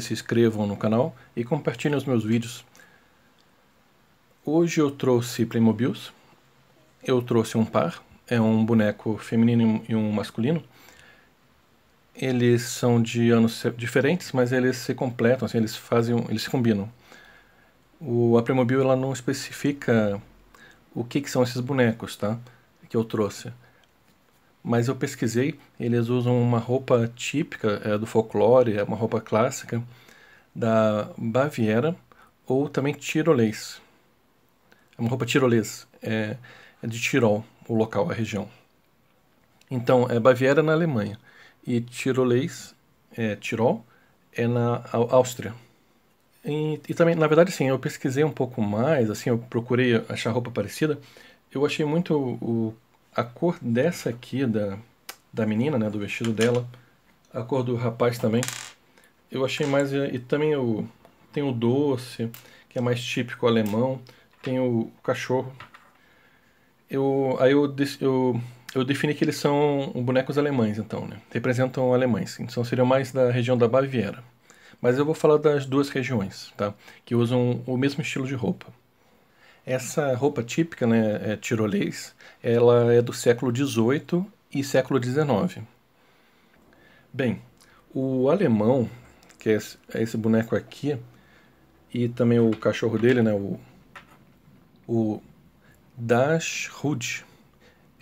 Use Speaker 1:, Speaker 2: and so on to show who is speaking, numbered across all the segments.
Speaker 1: que se inscrevam no canal e compartilhem os meus vídeos. Hoje eu trouxe Playmobiles, eu trouxe um par, é um boneco feminino e um masculino. Eles são de anos diferentes, mas eles se completam, assim, eles fazem, eles se combinam. O, a Playmobil ela não especifica o que, que são esses bonecos, tá? Que eu trouxe mas eu pesquisei, eles usam uma roupa típica é, do folclore, é uma roupa clássica, da Baviera ou também tirolês. É uma roupa tirolesa, é, é de Tirol, o local, a região. Então, é Baviera na Alemanha e tirolês, é, Tirol, é na Áustria. E, e, também, na verdade, sim, eu pesquisei um pouco mais, assim, eu procurei achar roupa parecida. Eu achei muito o, a cor dessa aqui, da, da menina, né, do vestido dela, a cor do rapaz também, eu achei mais. Eh, e também o, tem o doce, que é mais típico alemão, tem o, cachorro. Eu, aí eu, eu, eu defini que eles são bonecos alemães, então, né? Representam alemães, então seriam mais da região da Baviera. Mas eu vou falar das duas regiões, tá? Que usam o mesmo estilo de roupa. Essa roupa típica, né, é tirolês, ela é do século XVIII e século XIX. Bem, o alemão que é esse, é esse boneco aqui, e também o cachorro dele, né, o, o Hood,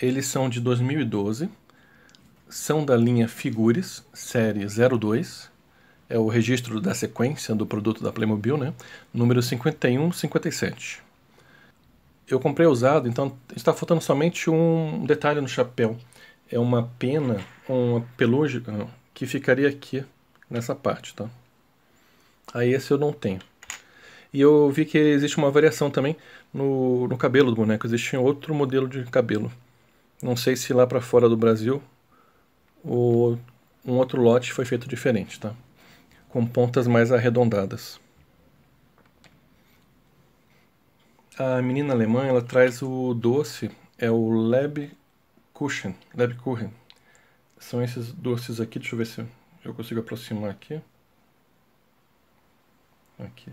Speaker 1: Eles são de 2012, são da linha Figures, série 02, é o registro da sequência do produto da Playmobil, né, número 5157. Eu comprei usado, então está faltando somente um detalhe no chapéu. É uma pena, uma pelúgio, que ficaria aqui nessa parte, tá? Aí esse eu não tenho. E eu vi que existe uma variação também no, no cabelo do boneco. Existe outro modelo de cabelo. Não sei se lá para fora do Brasil o, um outro lote foi feito diferente, tá? Com pontas mais arredondadas. A menina alemã, ela traz o doce, é o Lebkuchen, Lebkuchen. São esses doces aqui, deixa eu ver se eu consigo aproximar aqui. Aqui.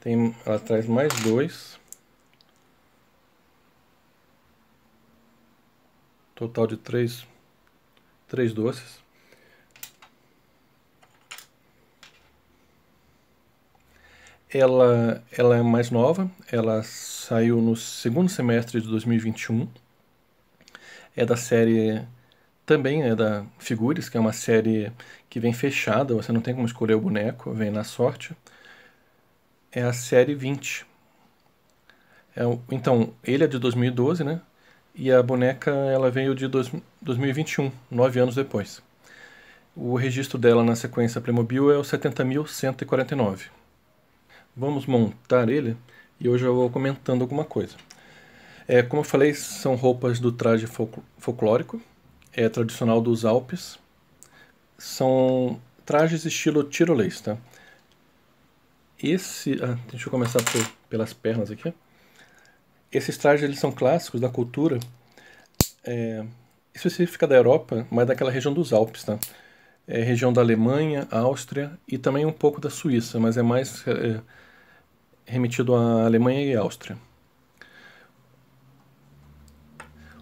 Speaker 1: Tem, ela traz mais dois. Total de três, três doces. Ela, ela é mais nova, ela saiu no segundo semestre de 2021. É da série também é da Figures, que é uma série que vem fechada, você não tem como escolher o boneco, vem na sorte. É a série 20. É, então, ele é de 2012, né? E a boneca ela veio de dois, 2021, nove anos depois. O registro dela na sequência Playmobil é o 70.149. Vamos montar ele e hoje eu vou comentando alguma coisa. É, como eu falei, são roupas do traje folclórico, é tradicional dos Alpes. São trajes estilo tirolês, tá? Esse, ah, deixa eu começar por, pelas pernas aqui. Esses trajes eles são clássicos da cultura é, específica da Europa, mas daquela região dos Alpes, tá? É, região da Alemanha, Áustria e também um pouco da Suíça, mas é mais é, remetido à Alemanha e Áustria.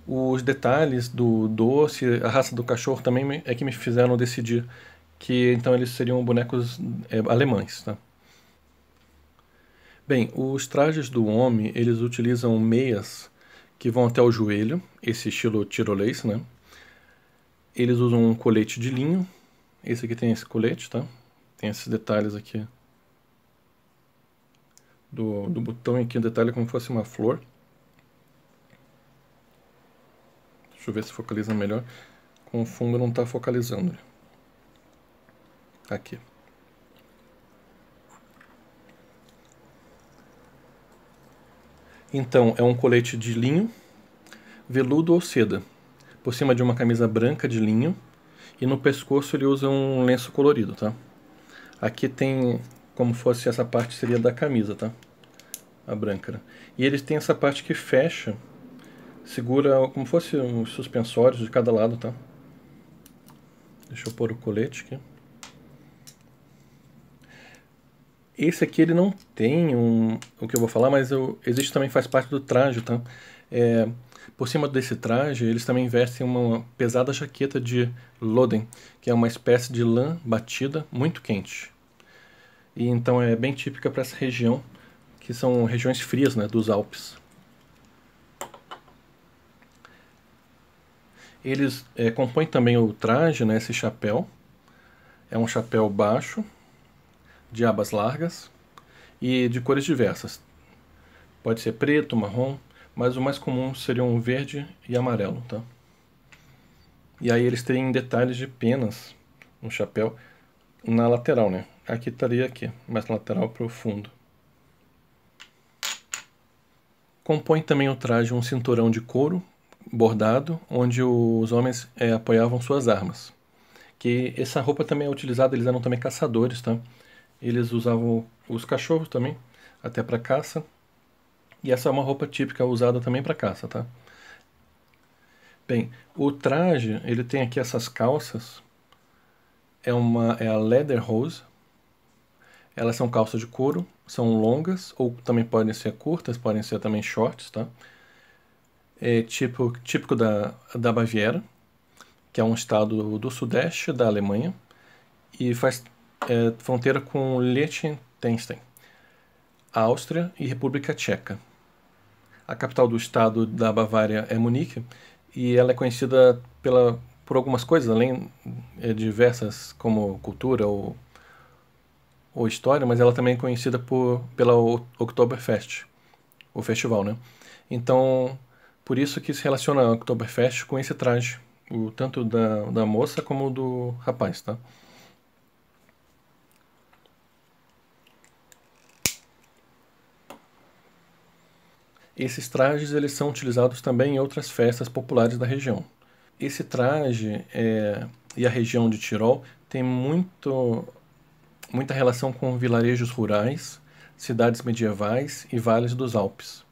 Speaker 1: Os detalhes do doce, a raça do cachorro também é que me fizeram decidir que então eles seriam bonecos é, alemães, tá? Bem, os trajes do homem, eles utilizam meias que vão até o joelho, esse estilo tirolês, né? Eles usam um colete de linho, esse aqui tem esse colete, tá? Tem esses detalhes aqui do, do botão aqui, um detalhe como se fosse uma flor. Deixa eu ver se focaliza melhor. Com o fundo não está focalizando. Aqui. Então, é um colete de linho, veludo ou seda. Por cima de uma camisa branca de linho. E no pescoço ele usa um lenço colorido, tá? Aqui tem como fosse essa parte seria da camisa, tá? A branca. Né? E eles têm essa parte que fecha Segura como fosse uns suspensórios de cada lado, tá? Deixa eu pôr o colete aqui. Esse aqui ele não tem um, o que eu vou falar, mas eu, existe também faz parte do traje, tá? É, por cima desse traje, eles também vestem uma pesada jaqueta de loden, que é uma espécie de lã batida muito quente. E então é bem típica para essa região, que são regiões frias, né, dos Alpes. Eles é, compõem também o traje, né, esse chapéu. É um chapéu baixo, de abas largas e de cores diversas. Pode ser preto, marrom, mas o mais comum seriam um verde e amarelo, tá? E aí eles têm detalhes de penas no chapéu na lateral, né? Aqui estaria aqui, mais lateral para o fundo. Compõe também o traje um cinturão de couro bordado, onde os homens é, apoiavam suas armas. Que essa roupa também é utilizada, eles eram também caçadores, tá? Eles usavam os cachorros também, até para caça. E essa é uma roupa típica usada também para caça, tá? Bem, o traje, ele tem aqui essas calças. É uma é a leather hose. Elas são calças de couro, são longas ou também podem ser curtas, podem ser também shorts, tá? é tipo, típico da, da Baviera, que é um estado do sudeste da Alemanha, e faz é, fronteira com Liechtenstein, Áustria e República Tcheca. A capital do estado da Bavária é Munique, e ela é conhecida pela, por algumas coisas, além é, diversas como cultura ou, ou história, mas ela também é conhecida por, pela Oktoberfest, o festival, né? Então, por isso que se relaciona a Oktoberfest com esse traje, o tanto da, da moça como do rapaz, tá? Esses trajes eles são utilizados também em outras festas populares da região. Esse traje é, e a região de Tirol tem muito, muita relação com vilarejos rurais, cidades medievais e vales dos Alpes.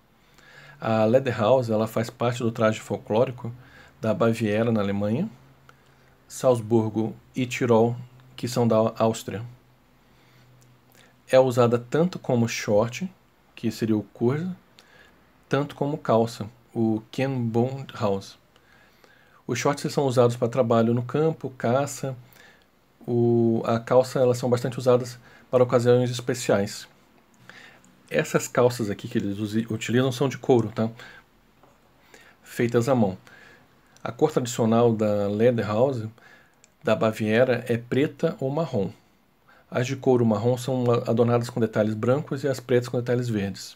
Speaker 1: A Lederhaus, ela faz parte do traje folclórico da Baviera, na Alemanha, Salzburgo e Tirol, que são da Áustria. É usada tanto como short, que seria o curso, tanto como calça, o Kenbundhaus. Os shorts são usados para trabalho no campo, caça. O, a calça elas são bastante usadas para ocasiões especiais. Essas calças aqui que eles utilizam são de couro, tá? Feitas à mão. A cor tradicional da House da Baviera, é preta ou marrom. As de couro marrom são adornadas com detalhes brancos e as pretas com detalhes verdes.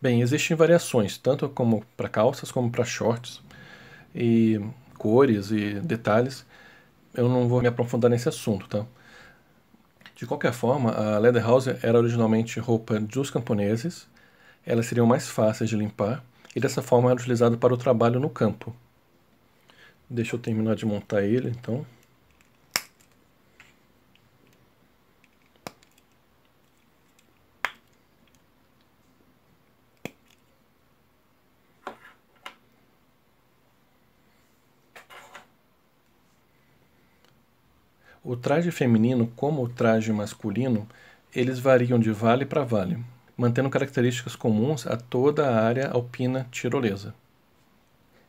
Speaker 1: Bem, existem variações, tanto como para calças como para shorts, e cores e detalhes. Eu não vou me aprofundar nesse assunto, tá? De qualquer forma, a Lederhosen era originalmente roupa dos camponeses, elas seriam mais fáceis de limpar e dessa forma era utilizado para o trabalho no campo. Deixa eu terminar de montar ele então. O traje feminino, como o traje masculino, eles variam de vale para vale, mantendo características comuns a toda a área alpina tirolesa.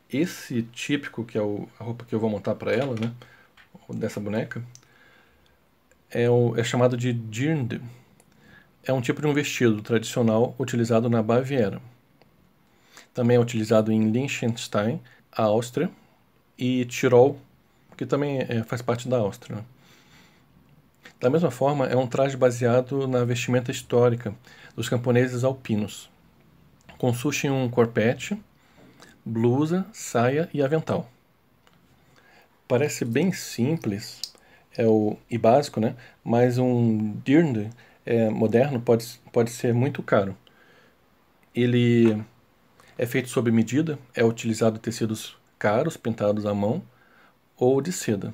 Speaker 1: Esse típico, que é o, a roupa que eu vou montar para ela, né, dessa boneca, é, o, é chamado de dirndl. É um tipo de um vestido tradicional utilizado na Baviera. Também é utilizado em Liechtenstein, Áustria e Tirol, que também é, faz parte da Áustria. Da mesma forma, é um traje baseado na vestimenta histórica dos camponeses alpinos. Consiste em um corpete, blusa, saia e avental. Parece bem simples é o, e básico, né? mas um dirndl é, moderno pode, pode ser muito caro. Ele é feito sob medida, é utilizado tecidos caros pintados à mão ou de seda.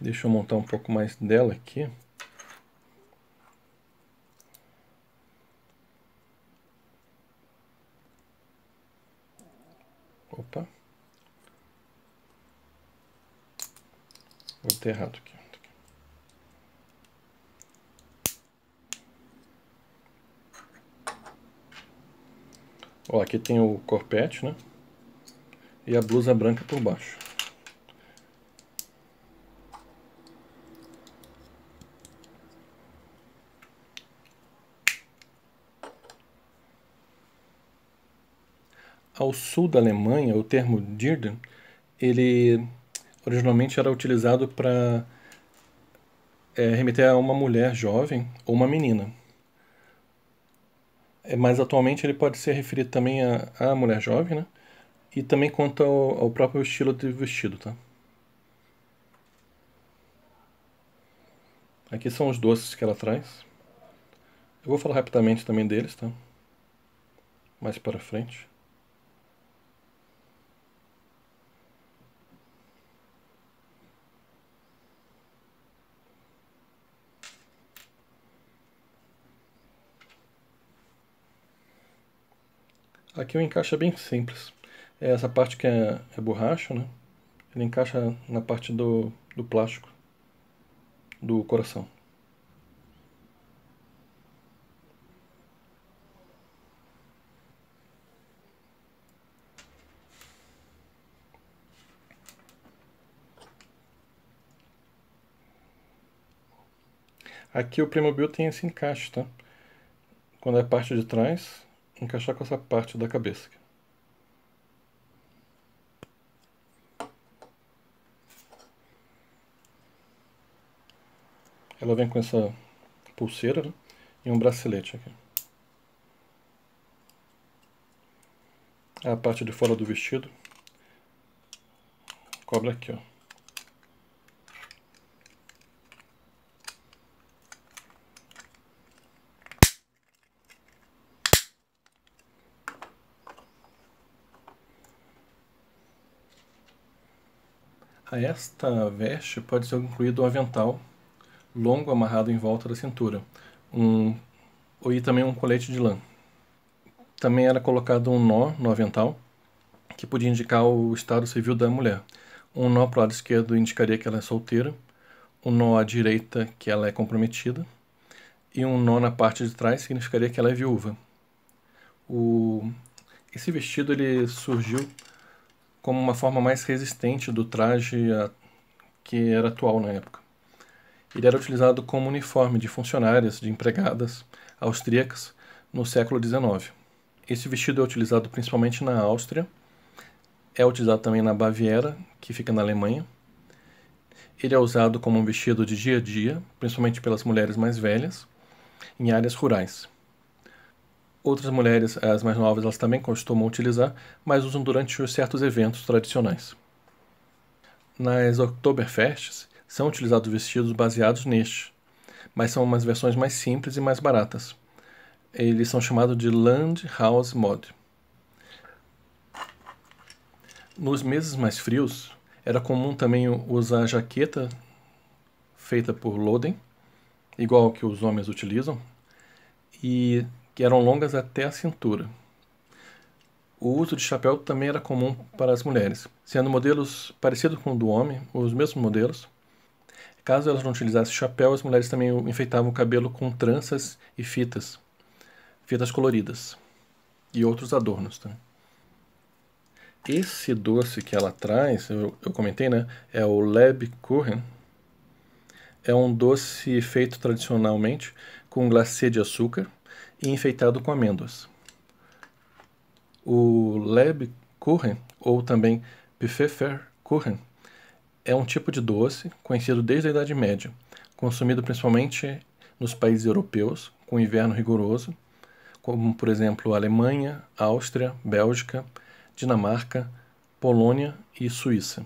Speaker 1: Deixa eu montar um pouco mais dela aqui. Opa. Vou ter errado aqui. Ó, aqui tem o corpete, né? E a blusa branca por baixo. Ao sul da Alemanha, o termo Dirden, ele originalmente era utilizado para é, remeter a uma mulher jovem ou uma menina. É, mas atualmente ele pode ser referido também à mulher jovem, né? E também quanto ao, ao próprio estilo de vestido, tá? Aqui são os doces que ela traz. Eu vou falar rapidamente também deles, tá? Mais para frente. Aqui o encaixe é bem simples. É essa parte que é, é borracha, né? Ele encaixa na parte do, do plástico do coração. Aqui o Playmobil tem esse encaixe, tá? Quando é a parte de trás, encaixar com essa parte da cabeça. Ela vem com essa pulseira né? e um bracelete aqui. A parte de fora do vestido cobra aqui, ó. A esta veste pode ser incluído um avental longo amarrado em volta da cintura, um, e também um colete de lã. Também era colocado um nó no avental, que podia indicar o estado civil da mulher. Um nó para o lado esquerdo indicaria que ela é solteira, um nó à direita que ela é comprometida, e um nó na parte de trás significaria que ela é viúva. O... Esse vestido ele surgiu como uma forma mais resistente do traje a, que era atual na época. Ele era utilizado como uniforme de funcionárias, de empregadas austríacas no século XIX. Esse vestido é utilizado principalmente na Áustria, é utilizado também na Baviera, que fica na Alemanha. Ele é usado como um vestido de dia a dia, principalmente pelas mulheres mais velhas, em áreas rurais. Outras mulheres, as mais novas, elas também costumam utilizar, mas usam durante certos eventos tradicionais. Nas Oktoberfests, são utilizados vestidos baseados neste, mas são umas versões mais simples e mais baratas. Eles são chamados de Landhaus Mod. Nos meses mais frios, era comum também usar jaqueta feita por Loden, igual que os homens utilizam, e que eram longas até a cintura. O uso de chapéu também era comum para as mulheres, sendo modelos parecidos com o do homem, os mesmos modelos. Caso elas não utilizassem chapéu, as mulheres também enfeitavam o cabelo com tranças e fitas, fitas coloridas e outros adornos. Tá? Esse doce que ela traz, eu, eu comentei, né? É o Lebkuchen. É um doce feito tradicionalmente com glacê de açúcar, e enfeitado com amêndoas. O Lebkuchen, ou também Pfefferkuchen, é um tipo de doce conhecido desde a Idade Média, consumido principalmente nos países europeus, com inverno rigoroso, como por exemplo Alemanha, Áustria, Bélgica, Dinamarca, Polônia e Suíça.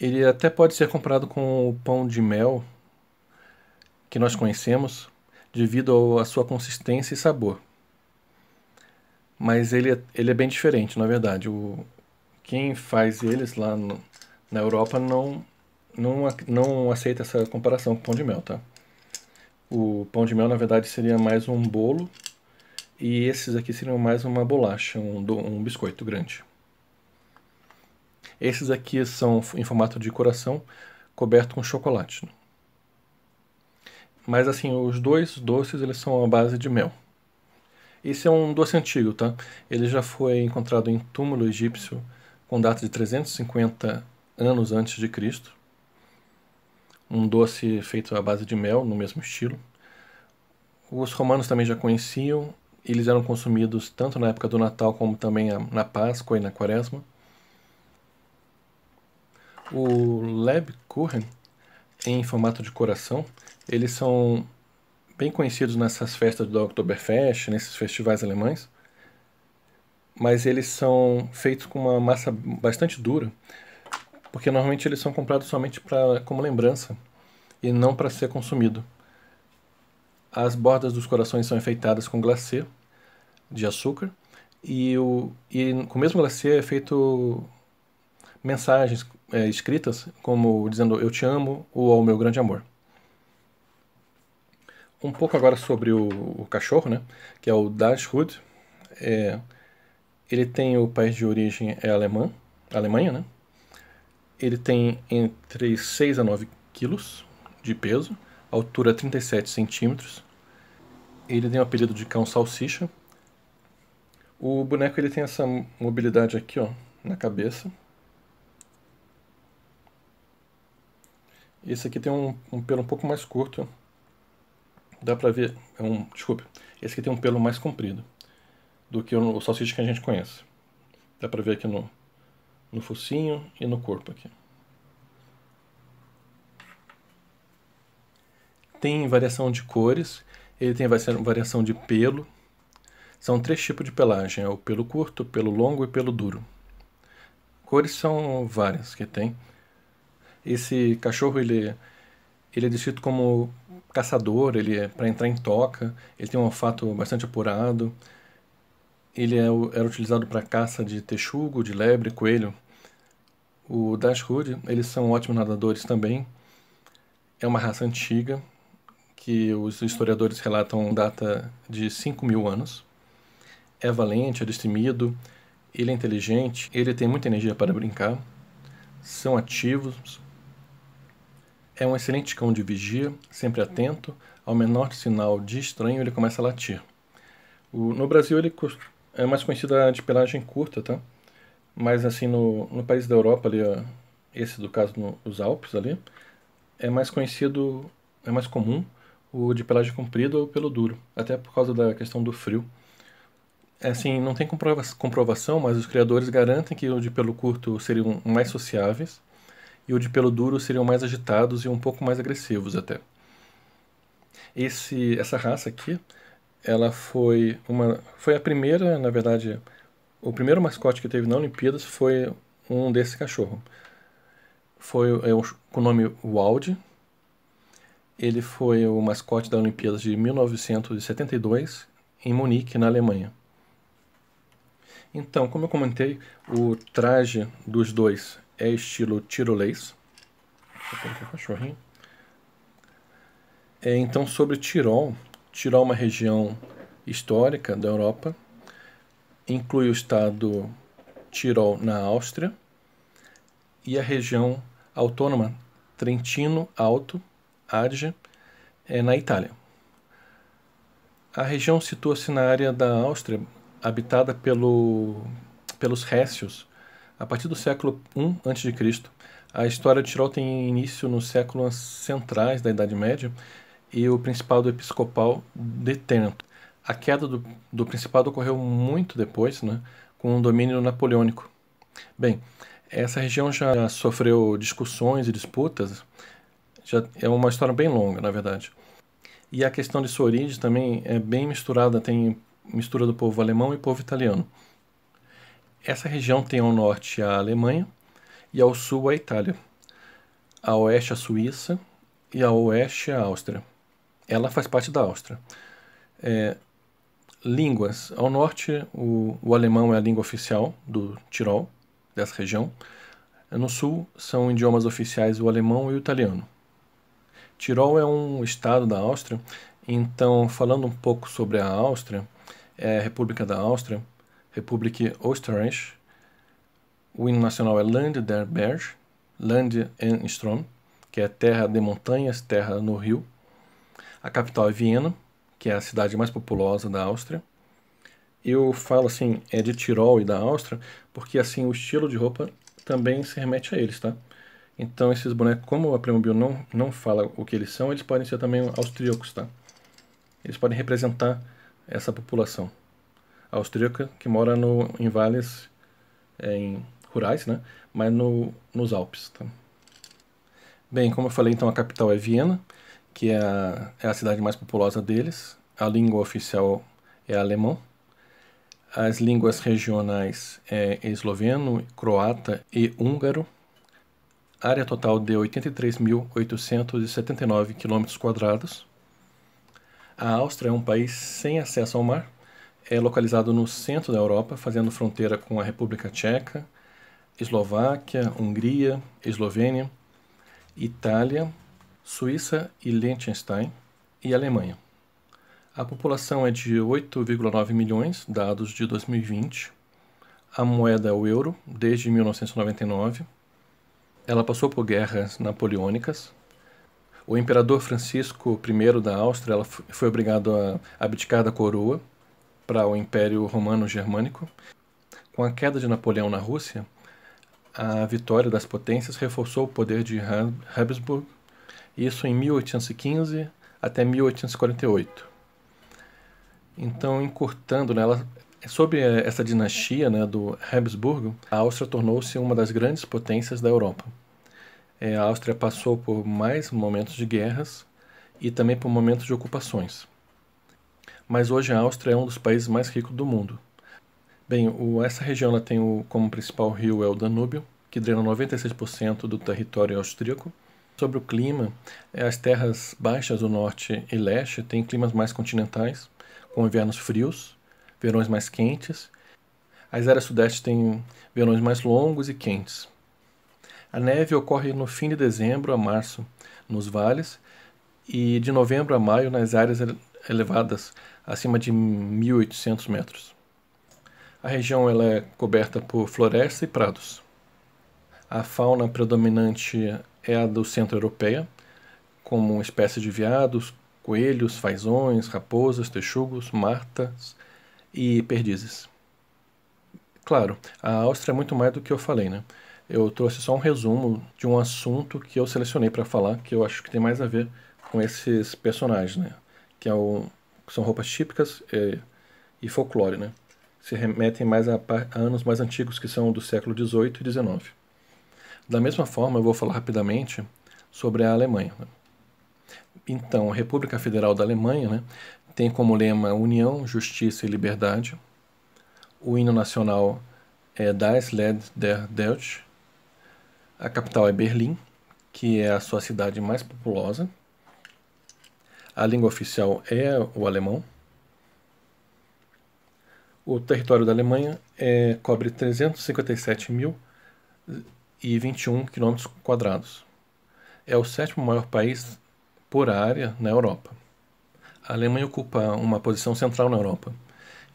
Speaker 1: Ele até pode ser comparado com o pão de mel que nós conhecemos, devido à sua consistência e sabor. Mas ele é, ele é bem diferente, na verdade. O, quem faz eles lá no, na Europa não, não, não aceita essa comparação com pão de mel, tá? O pão de mel, na verdade, seria mais um bolo e esses aqui seriam mais uma bolacha, um, um biscoito grande. Esses aqui são em formato de coração, coberto com chocolate. Né? Mas assim, os dois doces eles são à base de mel. Esse é um doce antigo, tá? Ele já foi encontrado em túmulo egípcio com data de 350 anos antes de Cristo. Um doce feito à base de mel, no mesmo estilo. Os romanos também já conheciam, eles eram consumidos tanto na época do Natal como também na Páscoa e na Quaresma. O Leb Kuchen em formato de coração. Eles são bem conhecidos nessas festas do Oktoberfest, nesses festivais alemães, mas eles são feitos com uma massa bastante dura, porque normalmente eles são comprados somente para como lembrança e não para ser consumido. As bordas dos corações são enfeitadas com glacê de açúcar e, o, e com o mesmo glacê é feito mensagens é, escritas, como dizendo eu te amo ou ao meu grande amor. Um pouco agora sobre o, o cachorro, né, que é o Dashwood. É, ele tem o país de origem é alemã, Alemanha, né? Ele tem entre 6 a 9 quilos de peso, altura 37 centímetros. Ele tem o apelido de cão salsicha. O boneco ele tem essa mobilidade aqui, ó, na cabeça. Esse aqui tem um, um pelo um pouco mais curto. Dá pra ver. É um, desculpe. Esse aqui tem um pelo mais comprido do que o, o salsicha que a gente conhece. Dá pra ver aqui no, no focinho e no corpo aqui. Tem variação de cores, ele tem variação de pelo. São três tipos de pelagem, é o pelo curto, pelo longo e pelo duro. Cores são várias que tem. Esse cachorro ele ele é descrito como caçador, ele é para entrar em toca, ele tem um olfato bastante apurado. Ele é, era utilizado para caça de texugo, de lebre, coelho. O Dashwood, eles são ótimos nadadores também. É uma raça antiga, que os historiadores relatam data de 5 mil anos. É valente, é destemido, ele é inteligente, ele tem muita energia para brincar, são ativos, é um excelente cão de vigia, sempre atento. Ao menor sinal de estranho, ele começa a latir. O, no Brasil, ele é mais conhecido de pelagem curta, tá? Mas, assim, no, no país da Europa, ali, esse do caso, no, Alpes, ali, é mais conhecido, é mais comum o de pelagem comprida ou pelo duro, até por causa da questão do frio. É, assim, não tem comprova comprovação, mas os criadores garantem que o de pelo curto seriam mais sociáveis e o de pelo duro seriam mais agitados e um pouco mais agressivos até. Esse, essa raça aqui, ela foi uma, foi a primeira, na verdade, o primeiro mascote que teve na Olimpíadas foi um desse cachorro. Foi é, o, com o nome Wald. Ele foi o mascote da Olimpíadas de 1972 em Munique, na Alemanha. Então, como eu comentei, o traje dos dois é estilo tirolês. Deixa eu colocar o cachorrinho. É, então, sobre Tirol, Tirol é uma região histórica da Europa, inclui o estado Tirol na Áustria e a região autônoma Trentino Alto, Adige, é, na Itália. A região situa-se na área da Áustria habitada pelo, pelos Récios, a partir do século I a.C., a história de Tirol tem início nos séculos centrais da Idade Média e o principado episcopal de Trento. A queda do, do principado ocorreu muito depois, né, com o domínio napoleônico. Bem, essa região já sofreu discussões e disputas, já é uma história bem longa, na verdade. E a questão de sua origem também é bem misturada, tem mistura do povo alemão e povo italiano. Essa região tem ao norte a Alemanha e ao sul a Itália, a oeste a Suíça e a oeste a Áustria. Ela faz parte da Áustria. É, línguas. Ao norte, o, o alemão é a língua oficial do Tirol, dessa região. No sul, são idiomas oficiais o alemão e o italiano. Tirol é um estado da Áustria, então, falando um pouco sobre a Áustria, é a República da Áustria, Republik Österreich, O hino nacional é Land der Berg, Land en Strom, que é terra de montanhas, terra no rio. A capital é Viena, que é a cidade mais populosa da Áustria. Eu falo assim, é de Tirol e da Áustria, porque assim o estilo de roupa também se remete a eles, tá? Então esses bonecos, como a Playmobil não, não fala o que eles são, eles podem ser também austríacos, tá? Eles podem representar essa população austríaca que mora no, em vales é, em rurais, né? mas no, nos Alpes. Tá? Bem, como eu falei, então a capital é Viena, que é a, é a cidade mais populosa deles. A língua oficial é alemão. As línguas regionais é esloveno, croata e húngaro. Área total de 83.879 km. A Áustria é um país sem acesso ao mar é localizado no centro da Europa, fazendo fronteira com a República Tcheca, Eslováquia, Hungria, Eslovênia, Itália, Suíça e Liechtenstein e Alemanha. A população é de 8,9 milhões, dados de 2020. A moeda é o euro desde 1999. Ela passou por guerras napoleônicas. O imperador Francisco I da Áustria foi obrigado a abdicar da coroa para o Império Romano Germânico. Com a queda de Napoleão na Rússia, a vitória das potências reforçou o poder de Habsburg, isso em 1815 até 1848. Então, encurtando, né, sob eh, essa dinastia né, do Habsburgo, a Áustria tornou-se uma das grandes potências da Europa. Eh, a Áustria passou por mais momentos de guerras e também por momentos de ocupações mas hoje a Áustria é um dos países mais ricos do mundo. Bem, o, essa região tem o, como principal rio é o Danúbio, que drena 96% do território austríaco. Sobre o clima, é, as terras baixas do norte e leste têm climas mais continentais, com invernos frios, verões mais quentes. As áreas sudeste têm verões mais longos e quentes. A neve ocorre no fim de dezembro a março nos vales e de novembro a maio nas áreas elevadas acima de 1.800 metros. A região ela é coberta por floresta e prados. A fauna predominante é a do centro europeia, como espécies de veados, coelhos, fazões, raposas, texugos, martas e perdizes. Claro, a Áustria é muito mais do que eu falei, né? Eu trouxe só um resumo de um assunto que eu selecionei para falar, que eu acho que tem mais a ver com esses personagens, né? que, é o, são roupas típicas é, e folclore, né? Se remetem mais a, a, anos mais antigos, que são do século XVIII e XIX. Da mesma forma, eu vou falar rapidamente sobre a Alemanha. Né? Então, a República Federal da Alemanha né, tem como lema União, Justiça e Liberdade. O hino nacional é Das Led der Deutsch. A capital é Berlim, que é a sua cidade mais populosa a língua oficial é o alemão. O território da Alemanha é, cobre 357.021 km quadrados. É o sétimo maior país por área na Europa. A Alemanha ocupa uma posição central na Europa.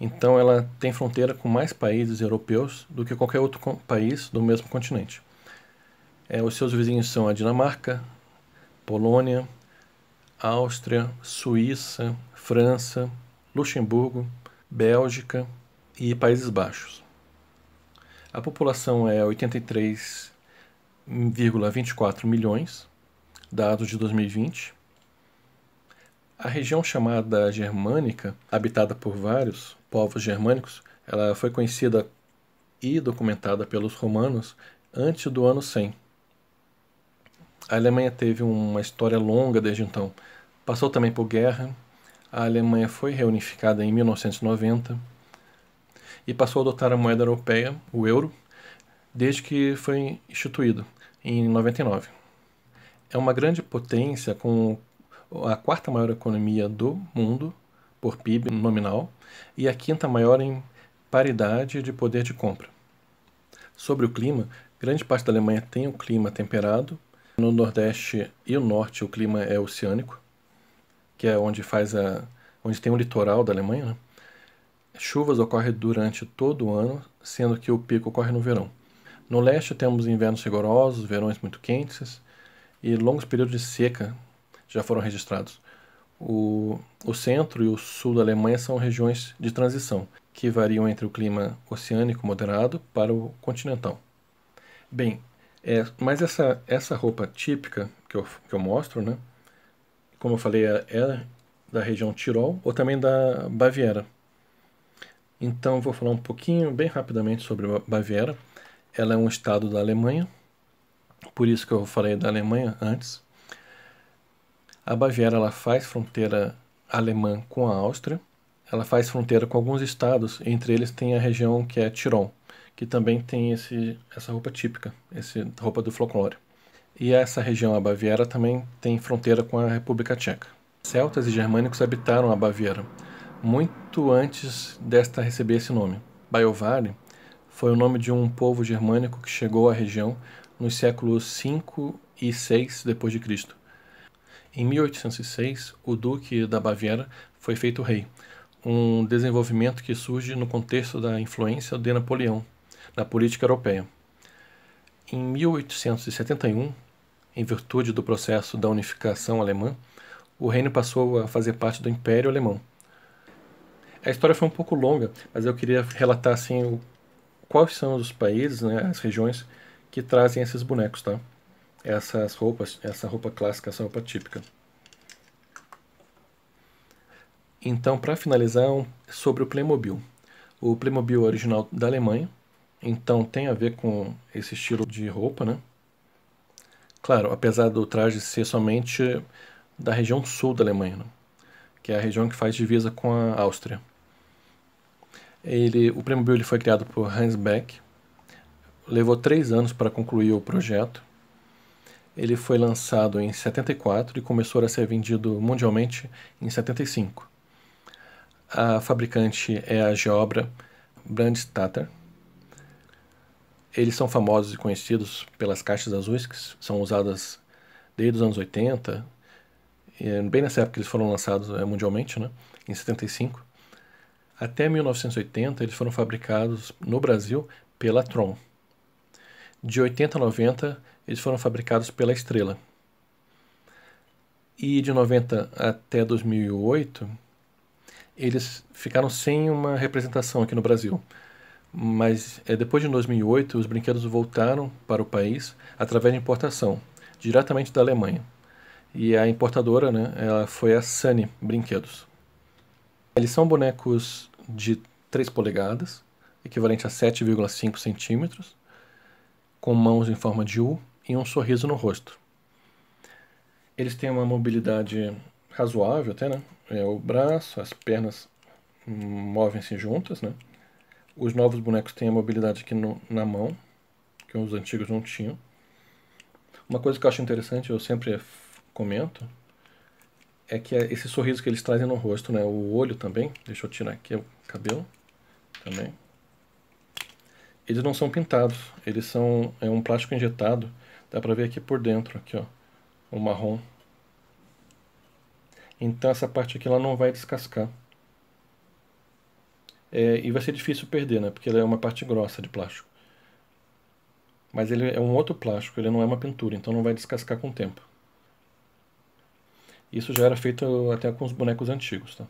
Speaker 1: Então ela tem fronteira com mais países europeus do que qualquer outro país do mesmo continente. É, os seus vizinhos são a Dinamarca, Polônia, Áustria, Suíça, França, Luxemburgo, Bélgica e Países Baixos. A população é 83,24 milhões, dados de 2020. A região chamada germânica, habitada por vários povos germânicos, ela foi conhecida e documentada pelos romanos antes do ano 100. A Alemanha teve uma história longa desde então, Passou também por guerra. A Alemanha foi reunificada em 1990 e passou a adotar a moeda europeia, o euro, desde que foi instituído em 99. É uma grande potência com a quarta maior economia do mundo por PIB nominal e a quinta maior em paridade de poder de compra. Sobre o clima, grande parte da Alemanha tem um clima temperado. No Nordeste e o Norte, o clima é oceânico que é onde faz a onde tem o litoral da Alemanha, né? chuvas ocorrem durante todo o ano, sendo que o pico ocorre no verão. No leste temos invernos rigorosos, verões muito quentes e longos períodos de seca já foram registrados. O, o centro e o sul da Alemanha são regiões de transição, que variam entre o clima oceânico moderado para o continental. Bem, é, mas essa, essa roupa típica que eu, que eu mostro, né, como eu falei, é, é da região Tirol ou também da Baviera. Então vou falar um pouquinho, bem rapidamente, sobre a Baviera. Ela é um estado da Alemanha, por isso que eu falei da Alemanha antes. A Baviera ela faz fronteira alemã com a Áustria, ela faz fronteira com alguns estados, entre eles tem a região que é Tirol, que também tem esse, essa roupa típica, essa roupa do folclore e essa região, a Baviera, também tem fronteira com a República Tcheca. Celtas e germânicos habitaram a Baviera muito antes desta receber esse nome. Baiovale foi o nome de um povo germânico que chegou à região nos séculos 5 e 6 depois de Cristo. Em 1806, o duque da Baviera foi feito rei, um desenvolvimento que surge no contexto da influência de Napoleão na política europeia. Em 1871, em virtude do processo da unificação alemã, o reino passou a fazer parte do Império Alemão. A história foi um pouco longa, mas eu queria relatar assim o, quais são os países, né, as regiões que trazem esses bonecos, tá? Essas roupas, essa roupa clássica, essa roupa típica. Então, para finalizar, sobre o Playmobil. O Playmobil original da Alemanha, então tem a ver com esse estilo de roupa, né? Claro, apesar do traje ser somente da região sul da Alemanha, né? que é a região que faz divisa com a Áustria. Ele, o prêmio Bill foi criado por Hans Beck, levou três anos para concluir o projeto. Ele foi lançado em 74 e começou a ser vendido mundialmente em 75. A fabricante é a Geobra Brandstatter. Eles são famosos e conhecidos pelas caixas azuis que são usadas desde os anos 80, é bem nessa época que eles foram lançados é, mundialmente, né, em 75. Até 1980 eles foram fabricados no Brasil pela Tron. De 80 a 90 eles foram fabricados pela Estrela. E de 90 até 2008 eles ficaram sem uma representação aqui no Brasil. Mas é, depois de 2008, os brinquedos voltaram para o país através de importação, diretamente da Alemanha. E a importadora né, ela foi a Sunny Brinquedos. Eles são bonecos de 3 polegadas, equivalente a 7,5 centímetros, com mãos em forma de U e um sorriso no rosto. Eles têm uma mobilidade razoável até, né? É, o braço, as pernas movem-se juntas, né? Os novos bonecos têm a mobilidade aqui no, na mão, que os antigos não tinham. Uma coisa que eu acho interessante, eu sempre comento, é que é esse sorriso que eles trazem no rosto, né? O olho também, deixa eu tirar aqui o cabelo também. Eles não são pintados, eles são é um plástico injetado. Dá pra ver aqui por dentro, aqui ó, o marrom. Então essa parte aqui ela não vai descascar. É, e vai ser difícil perder, né? Porque ele é uma parte grossa de plástico. Mas ele é um outro plástico, ele não é uma pintura, então não vai descascar com o tempo. Isso já era feito até com os bonecos antigos, tá?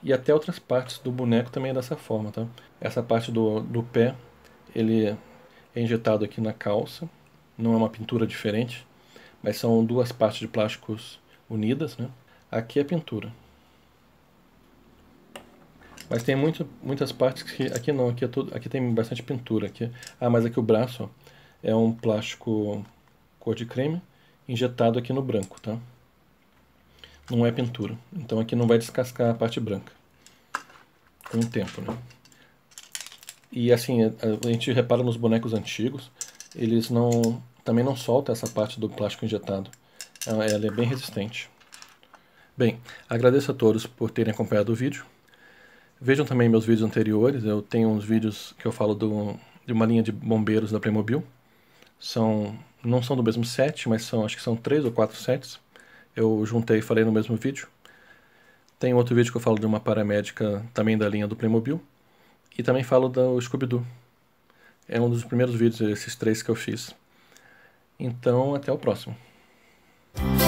Speaker 1: E até outras partes do boneco também é dessa forma, tá? Essa parte do, do pé, ele é injetado aqui na calça. Não é uma pintura diferente, mas são duas partes de plásticos unidas, né? Aqui é pintura. Mas tem muito, muitas partes que aqui não, aqui, é tudo, aqui tem bastante pintura. Aqui. Ah, mas aqui o braço é um plástico cor de creme injetado aqui no branco, tá? Não é pintura. Então aqui não vai descascar a parte branca. Com o tempo, né? E assim, é, a gente repara nos bonecos antigos, eles não também não solta essa parte do plástico injetado. Ela é bem resistente. Bem, agradeço a todos por terem acompanhado o vídeo. Vejam também meus vídeos anteriores, eu tenho uns vídeos que eu falo do, de uma linha de bombeiros da Playmobil. São, não são do mesmo set, mas são, acho que são três ou quatro sets. Eu juntei e falei no mesmo vídeo. Tem outro vídeo que eu falo de uma paramédica também da linha do Playmobil. E também falo do Scooby-Doo. É um dos primeiros vídeos, esses três que eu fiz. Então, até o próximo. Música